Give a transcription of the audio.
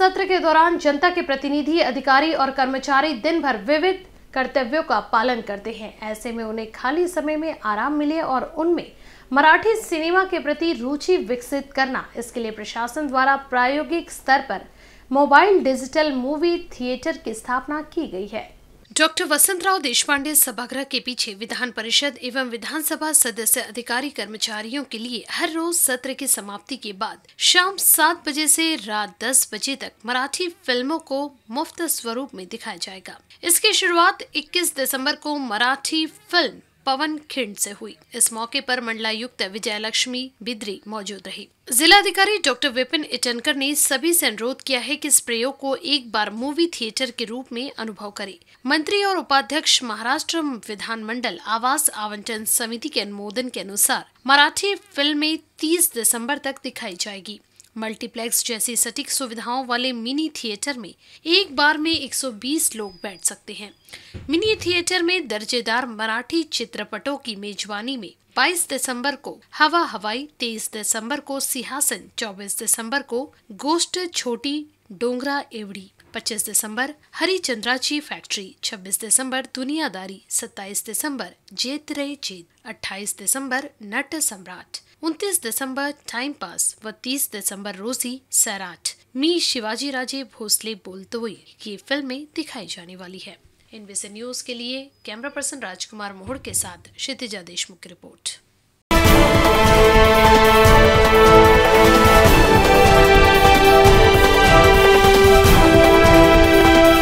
सत्र के दौरान जनता के प्रतिनिधि अधिकारी और कर्मचारी दिन भर विविध कर्तव्यों का पालन करते हैं ऐसे में उन्हें खाली समय में आराम मिले और उनमें मराठी सिनेमा के प्रति रुचि विकसित करना इसके लिए प्रशासन द्वारा प्रायोगिक स्तर पर मोबाइल डिजिटल मूवी थिएटर की स्थापना की गई है डॉक्टर वसंतराव देशपांडे सभागृह के पीछे विधान परिषद एवं विधानसभा सदस्य अधिकारी कर्मचारियों के लिए हर रोज सत्र की समाप्ति के बाद शाम सात बजे से रात दस बजे तक मराठी फिल्मों को मुफ्त स्वरूप में दिखाया जाएगा इसकी शुरुआत 21 दिसंबर को मराठी फिल्म पवन खिंड से हुई इस मौके पर मंडलायुक्त विजय लक्ष्मी बिद्री मौजूद रही जिलाधिकारी डॉक्टर विपिन इटनकर ने सभी से अनुरोध किया है कि इस प्रयोग को एक बार मूवी थिएटर के रूप में अनुभव करें मंत्री और उपाध्यक्ष महाराष्ट्र विधानमंडल आवास आवंटन समिति के अनुमोदन के अनुसार मराठी फिल्में 30 दिसंबर तक दिखाई जाएगी मल्टीप्लेक्स जैसी सटीक सुविधाओं वाले मिनी थिएटर में एक बार में 120 लोग बैठ सकते हैं मिनी थिएटर में दर्जेदार मराठी चित्रपटों की मेजबानी में 22 दिसंबर को हवा हवाई 23 दिसंबर को सिंहासन 24 दिसंबर को गोष्ट छोटी डोंगरा एवड़ी 25 दिसंबर हरिचंद्राची फैक्ट्री 26 दिसंबर दुनियादारी 27 दिसंबर जेत रे चेत 28 दिसंबर नट सम्राट उनतीस दिसंबर टाइम पास व तीस दिसंबर रोजी सैराट मी शिवाजी राजे भोसले बोलते हुए ये फिल्में दिखाई जाने वाली है इन से न्यूज के लिए कैमरा पर्सन राजकुमार मोहड़ के साथ क्षितिजा देशमुख की रिपोर्ट